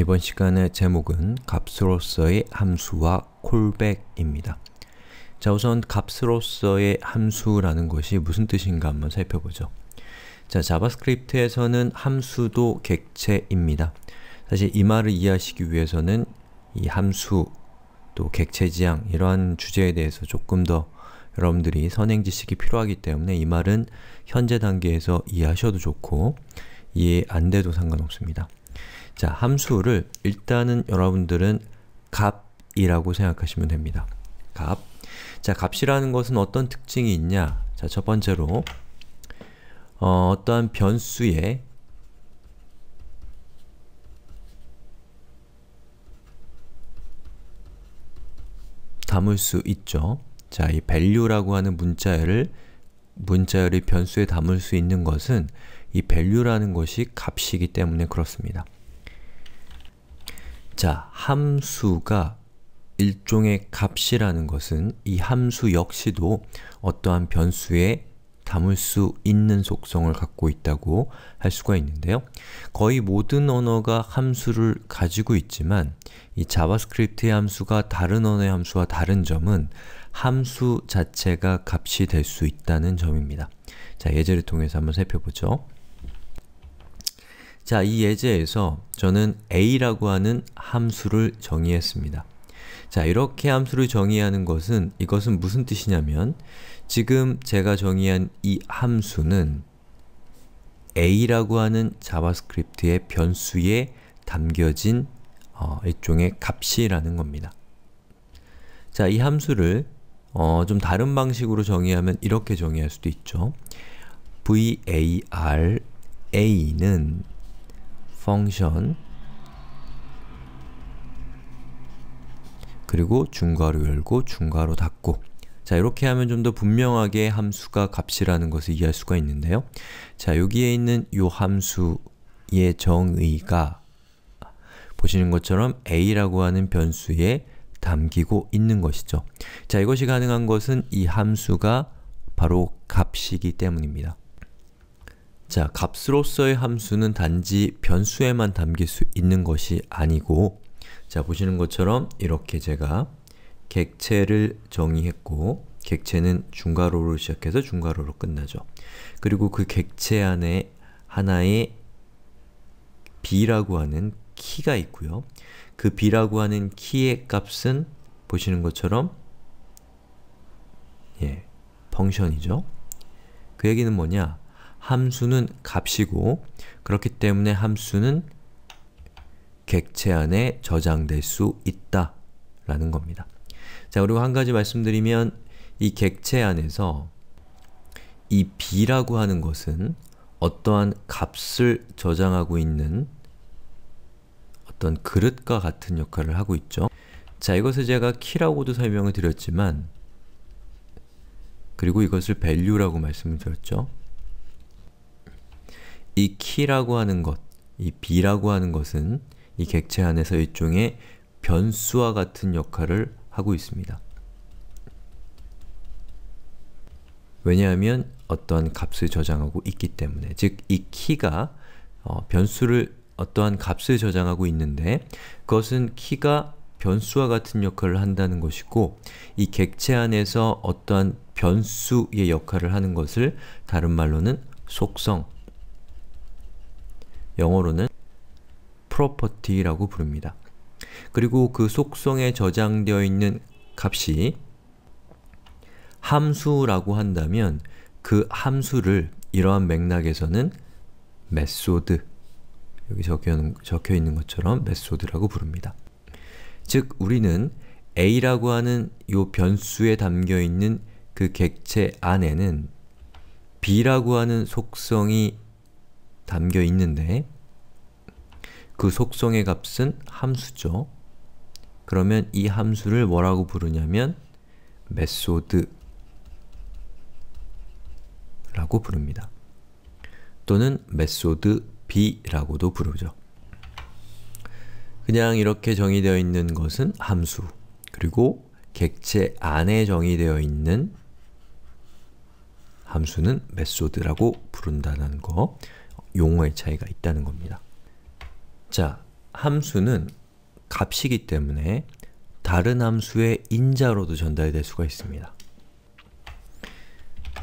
이번 시간의 제목은 값으로서의 함수와 콜백입니다. 자 우선 값으로서의 함수라는 것이 무슨 뜻인가 한번 살펴보죠. 자 자바스크립트에서는 함수도 객체입니다. 사실 이 말을 이해하시기 위해서는 이 함수, 또 객체지향 이러한 주제에 대해서 조금 더 여러분들이 선행 지식이 필요하기 때문에 이 말은 현재 단계에서 이해하셔도 좋고 이해 안 돼도 상관없습니다. 자, 함수를 일단은 여러분들은 값이라고 생각하시면 됩니다. 값. 자, 값이라는 것은 어떤 특징이 있냐? 자, 첫 번째로 어, 떠한 변수의 담을 수 있죠. 자, 이 value라고 하는 문자열을 문자열이 변수에 담을 수 있는 것은 이 value라는 것이 값이기 때문에 그렇습니다. 자, 함수가 일종의 값이라는 것은 이 함수 역시도 어떠한 변수에 담을 수 있는 속성을 갖고 있다고 할 수가 있는데요. 거의 모든 언어가 함수를 가지고 있지만 이 자바스크립트의 함수가 다른 언어의 함수와 다른 점은 함수 자체가 값이 될 수 있다는 점입니다. 자, 예제를 통해서 한번 살펴보죠. 자, 이 예제에서 저는 a라고 하는 함수를 정의했습니다. 자, 이렇게 함수를 정의하는 것은 이것은 무슨 뜻이냐면 지금 제가 정의한 이 함수는 a라고 하는 자바스크립트의 변수에 담겨진 어, 일종의 값이라는 겁니다. 자, 이 함수를 어, 좀 다른 방식으로 정의하면 이렇게 정의할 수도 있죠. var a는 function 그리고 중괄호 열고 중괄호 닫고 자 이렇게 하면 좀 더 분명하게 함수가 값이라는 것을 이해할 수가 있는데요. 자 여기에 있는 요 함수의 정의가 보시는 것처럼 a라고 하는 변수에 담기고 있는 것이죠. 자 이것이 가능한 것은 이 함수가 바로 값이기 때문입니다. 자, 값으로서의 함수는 단지 변수에만 담길 수 있는 것이 아니고 자, 보시는 것처럼 이렇게 제가 객체를 정의했고 객체는 중괄호로 시작해서 중괄호로 끝나죠. 그리고 그 객체 안에 하나의 b라고 하는 키가 있고요. 그 b라고 하는 키의 값은 보시는 것처럼 예, 펑션이죠. 그 얘기는 뭐냐? 함수는 값이고 그렇기 때문에 함수는 객체 안에 저장될 수 있다 라는 겁니다. 자 그리고 한 가지 말씀드리면 이 객체 안에서 이 b라고 하는 것은 어떠한 값을 저장하고 있는 어떤 그릇과 같은 역할을 하고 있죠. 자 이것을 제가 키라고도 설명을 드렸지만 그리고 이것을 value라고 말씀을 드렸죠. 이 키라고 하는 것, 이 b라고 하는 것은 이 객체 안에서 일종의 변수와 같은 역할을 하고 있습니다. 왜냐하면 어떠한 값을 저장하고 있기 때문에 즉 이 키가 어, 변수를 어떠한 값을 저장하고 있는데 그것은 키가 변수와 같은 역할을 한다는 것이고 이 객체 안에서 어떠한 변수의 역할을 하는 것을 다른 말로는 속성 영어로는 property라고 부릅니다. 그리고 그 속성에 저장되어 있는 값이 함수라고 한다면 그 함수를 이러한 맥락에서는 메소드 여기 적혀 있는 것처럼 메소드라고 부릅니다. 즉 우리는 a라고 하는 요 변수에 담겨 있는 그 객체 안에는 b라고 하는 속성이 담겨 있는데 그 속성의 값은 함수죠. 그러면 이 함수를 뭐라고 부르냐면 메소드 라고 부릅니다. 또는 메소드 b라고도 부르죠. 그냥 이렇게 정의되어 있는 것은 함수 그리고 객체 안에 정의되어 있는 함수는 메소드라고 부른다는 거 용어의 차이가 있다는 겁니다. 자, 함수는 값이기 때문에 다른 함수의 인자로도 전달될 수가 있습니다.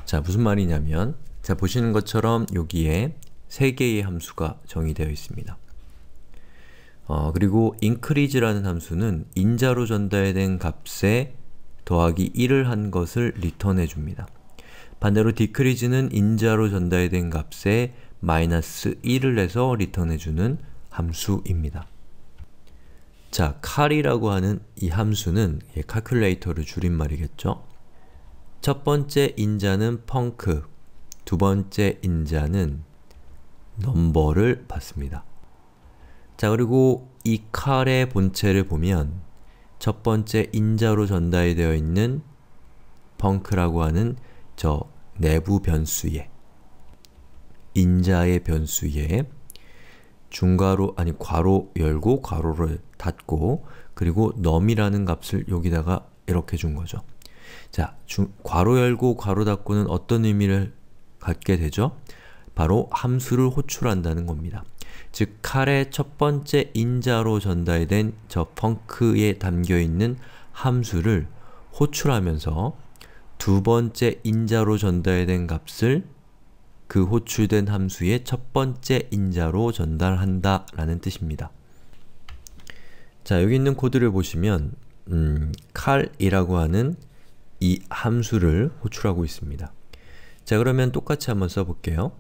자, 무슨 말이냐면 자, 보시는 것처럼 여기에 세 개의 함수가 정의되어 있습니다. 어, 그리고 increase라는 함수는 인자로 전달된 값에 더하기 1을 한 것을 리턴해 줍니다. 반대로 decrease는 인자로 전달된 값에 마이너스 1을 내서 리턴해주는 함수입니다. 자, 칼이라고 하는 이 함수는 예, 카큘레이터를 줄임말이겠죠? 첫 번째 인자는 펑크, 두 번째 인자는 넘버를 받습니다. 자, 그리고 이 칼의 본체를 보면 첫 번째 인자로 전달되어 있는 펑크라고 하는 저 내부 변수의 인자의 변수에 중괄호 아니 괄호 열고 괄호를 닫고 그리고 넘이라는 값을 여기다가 이렇게 준 거죠. 자, 중, 괄호 열고 괄호 닫고는 어떤 의미를 갖게 되죠? 바로 함수를 호출한다는 겁니다. 즉, 칼의 첫 번째 인자로 전달된 저 펑크에 담겨있는 함수를 호출하면서 두 번째 인자로 전달된 값을 그 호출된 함수의 첫 번째 인자로 전달한다 라는 뜻입니다. 자, 여기 있는 코드를 보시면 음, 칼이라고 하는 이 함수를 호출하고 있습니다. 자, 그러면 똑같이 한번 써볼게요.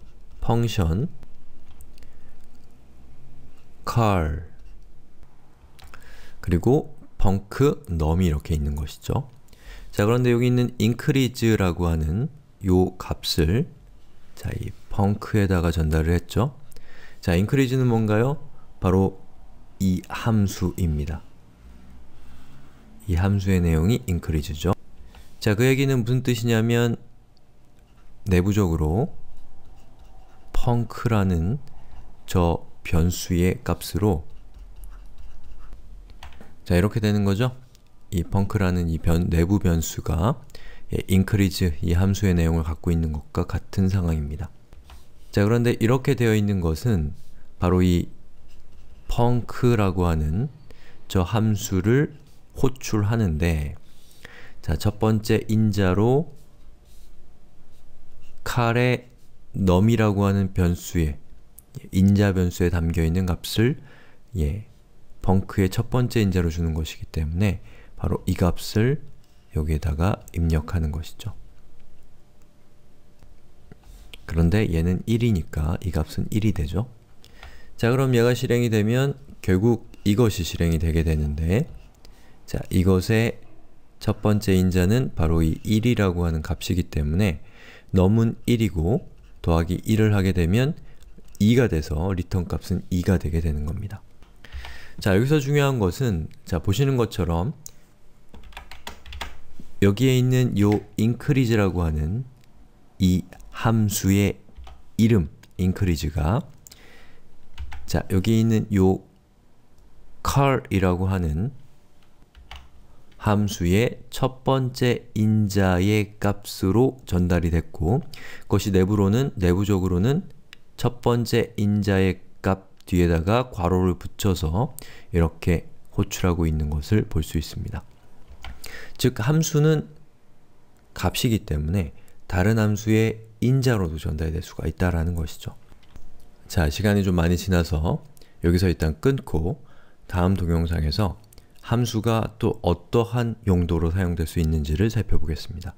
function car 그리고 펑크 넘이 이렇게 있는 것이죠. 자, 그런데 여기 있는 increase라고 하는 요 값을 자, 이 펑크에다가 전달을 했죠. 자, 인크리 r 는 뭔가요? 바로 이 함수입니다. 이 함수의 내용이 increase죠. 자, 그 얘기는 무슨 뜻이냐면 내부적으로 펑크라는 저 변수의 값으로 자, 이렇게 되는 거죠. 이 펑크라는 이 변, 내부 변수가 increase 예, 이 함수의 내용을 갖고 있는 것과 같은 상황입니다. 자 그런데 이렇게 되어 있는 것은 바로 이 punk라고 하는 저 함수를 호출하는데 자 첫번째 인자로 칼의 num이라고 하는 변수에 인자 변수에 담겨있는 값을 예, 펑크의 첫 번째 인자로 주는 것이기 때문에 바로 이 값을 여기에다가 입력하는 것이죠. 그런데 얘는 1이니까 이 값은 1이 되죠. 자 그럼 얘가 실행이 되면 결국 이것이 실행이 되게 되는데 자 이것의 첫 번째 인자는 바로 이 1이라고 하는 값이기 때문에 넘은 1이고 더하기 1을 하게 되면 2가 돼서 return 값은 2가 되게 되는 겁니다. 자 여기서 중요한 것은 자 보시는 것처럼 여기에 있는 요 increase라고 하는 이 함수의 이름 increase가 자 여기 있는 요 car이라고 하는 함수의 첫 번째 인자의 값으로 전달이 됐고 그것이 내부로는 내부적으로는 첫 번째 인자의 값 뒤에다가 괄호를 붙여서 이렇게 호출하고 있는 것을 볼 수 있습니다. 즉 함수는 값이기 때문에 다른 함수의 인자로도 전달될 수가 있다라는 것이죠. 자, 시간이 좀 많이 지나서 여기서 일단 끊고 다음 동영상에서 함수가 또 어떠한 용도로 사용될 수 있는지를 살펴보겠습니다.